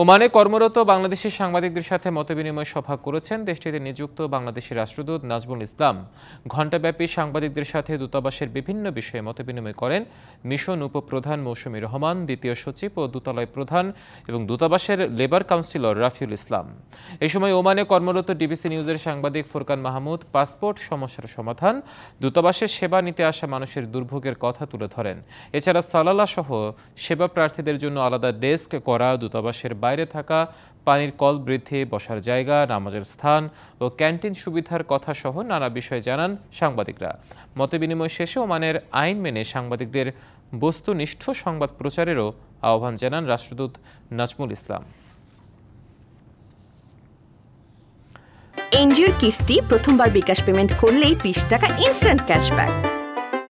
ওমানে কর্মরত বাংলাদেশের সাংবাদিকদের সাথে মতবিনিময় সভা করেছেন দেশটিতে নিযুক্ত বাংলাদেশের রাষ্ট্রদূত নাজমুল ইসলাম ঘণ্টাব্যাপী সাংবাদিকদের সাথে দূতাবাসের বিভিন্ন বিষয়ে মতবিনিময় করেন মিশন উপপ্রধান মৌসুমী রহমান দ্বিতীয় সচিব ও দূতালয় প্রধান এবং দূতাবাসের লেবার কাউন্সিলর রাফিউল ইসলাম এই সময় ওমানে কর্মরত ডিবিসি নিউজের সাংবাদিক ফোরকান মাহমুদ পাসপোর্ট সমস্যার সমাধান দূতাবাসের সেবা নিতে আসা মানুষের দুর্ভোগের কথা তুলে ধরেন এছাড়া সালালা সহ সেবা প্রার্থীদের জন্য আলাদা ডেস্ক করা দূতাবাসের বাইরে থাকা পানির কল বৃদ্ধি বসার জায়গা নামাজের স্থান ও ক্যান্টিন সুবিধার কথা সহ নানা বিষয়ে জানান সাংবাদিকরা বিনিময় শেষে ওমানের আইন মেনে সাংবাদিকদের বস্তুনিষ্ঠ সংবাদ প্রচারেরও আহ্বান জানান রাষ্ট্রদূত নাজমুল ইসলাম এনজিওর কিস্তি প্রথমবার বিকাশ পেমেন্ট করলেই বিশ টাকা ইনস্ট্যান্ট ক্যাশব্যাক